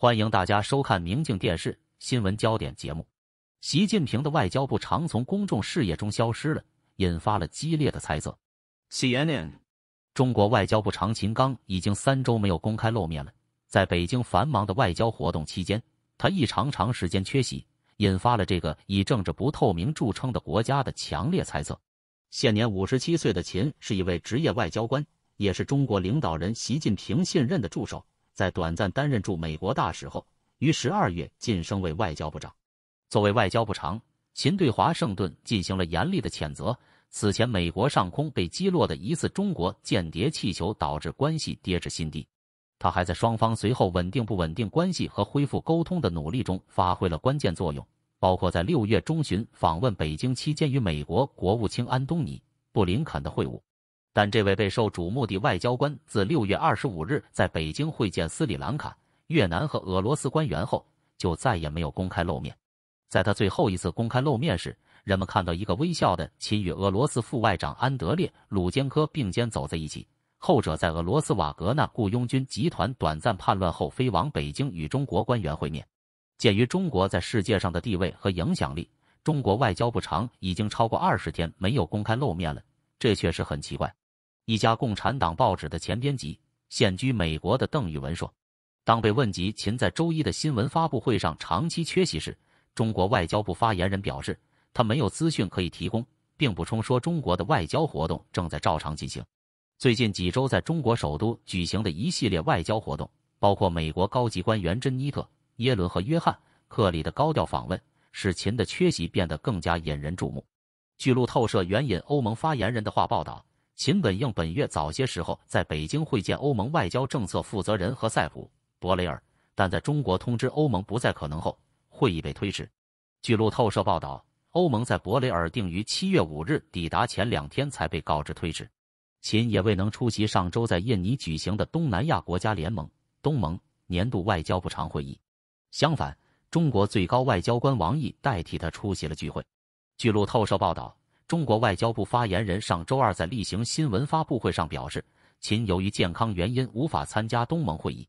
欢迎大家收看《明镜电视新闻焦点》节目。习近平的外交部长从公众视野中消失了，引发了激烈的猜测。CNN 中国外交部长秦刚已经三周没有公开露面了。在北京繁忙的外交活动期间，他一长长时间缺席，引发了这个以政治不透明著称的国家的强烈猜测。现年五十七岁的秦是一位职业外交官，也是中国领导人习近平信任的助手。在短暂担任驻美国大使后，于十二月晋升为外交部长。作为外交部长，秦对华盛顿进行了严厉的谴责。此前，美国上空被击落的一次中国间谍气球导致关系跌至新低。他还在双方随后稳定不稳定关系和恢复沟通的努力中发挥了关键作用，包括在六月中旬访问北京期间与美国国务卿安东尼·布林肯的会晤。但这位备受瞩目的外交官自六月二十五日在北京会见斯里兰卡、越南和俄罗斯官员后，就再也没有公开露面。在他最后一次公开露面时，人们看到一个微笑的秦与俄罗斯副外长安德烈·鲁坚科并肩走在一起，后者在俄罗斯瓦格纳雇佣军集团短暂叛乱后飞往北京与中国官员会面。鉴于中国在世界上的地位和影响力，中国外交部长已经超过二十天没有公开露面了，这确实很奇怪。一家共产党报纸的前编辑、现居美国的邓宇文说：“当被问及秦在周一的新闻发布会上长期缺席时，中国外交部发言人表示，他没有资讯可以提供，并补充说中国的外交活动正在照常进行。最近几周在中国首都举行的一系列外交活动，包括美国高级官员珍妮特·耶伦和约翰·克里的高调访问，使秦的缺席变得更加引人注目。”据路透社援引欧盟发言人的话报道。秦本应本月早些时候在北京会见欧盟外交政策负责人和塞普·博雷尔，但在中国通知欧盟不再可能后，会议被推迟。据路透社报道，欧盟在博雷尔定于七月五日抵达前两天才被告知推迟。秦也未能出席上周在印尼举行的东南亚国家联盟（东盟）年度外交部长会议，相反，中国最高外交官王毅代替他出席了聚会。据路透社报道。中国外交部发言人上周二在例行新闻发布会上表示，秦由于健康原因无法参加东盟会议，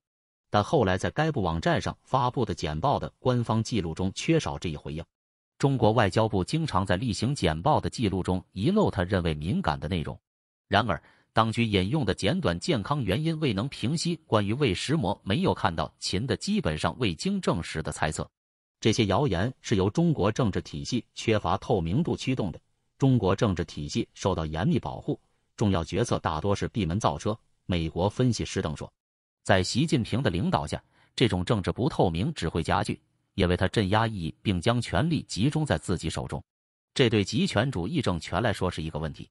但后来在该部网站上发布的简报的官方记录中缺少这一回应。中国外交部经常在例行简报的记录中遗漏他认为敏感的内容。然而，当局引用的简短健康原因未能平息关于魏石模没有看到秦的基本上未经证实的猜测。这些谣言是由中国政治体系缺乏透明度驱动的。中国政治体系受到严密保护，重要决策大多是闭门造车。美国分析师等说，在习近平的领导下，这种政治不透明只会加剧，因为他镇压意义，并将权力集中在自己手中，这对极权主义政权来说是一个问题。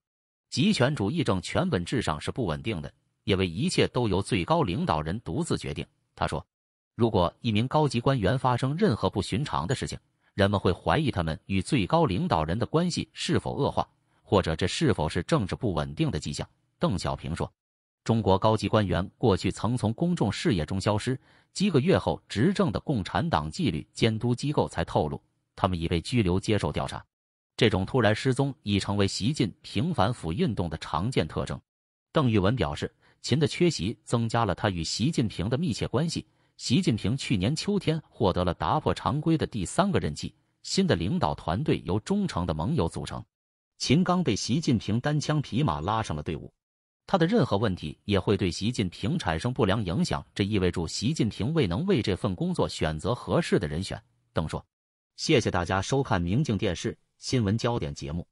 极权主义政权本质上是不稳定的，因为一切都由最高领导人独自决定。他说，如果一名高级官员发生任何不寻常的事情，人们会怀疑他们与最高领导人的关系是否恶化，或者这是否是政治不稳定的迹象。邓小平说：“中国高级官员过去曾从公众视野中消失，几个月后，执政的共产党纪律监督机构才透露他们已被拘留接受调查。这种突然失踪已成为习近平反腐运动的常见特征。”邓玉文表示，秦的缺席增加了他与习近平的密切关系。习近平去年秋天获得了打破常规的第三个任期。新的领导团队由忠诚的盟友组成。秦刚被习近平单枪匹马拉上了队伍，他的任何问题也会对习近平产生不良影响。这意味着习近平未能为这份工作选择合适的人选。邓说：“谢谢大家收看《明镜电视新闻焦点》节目。”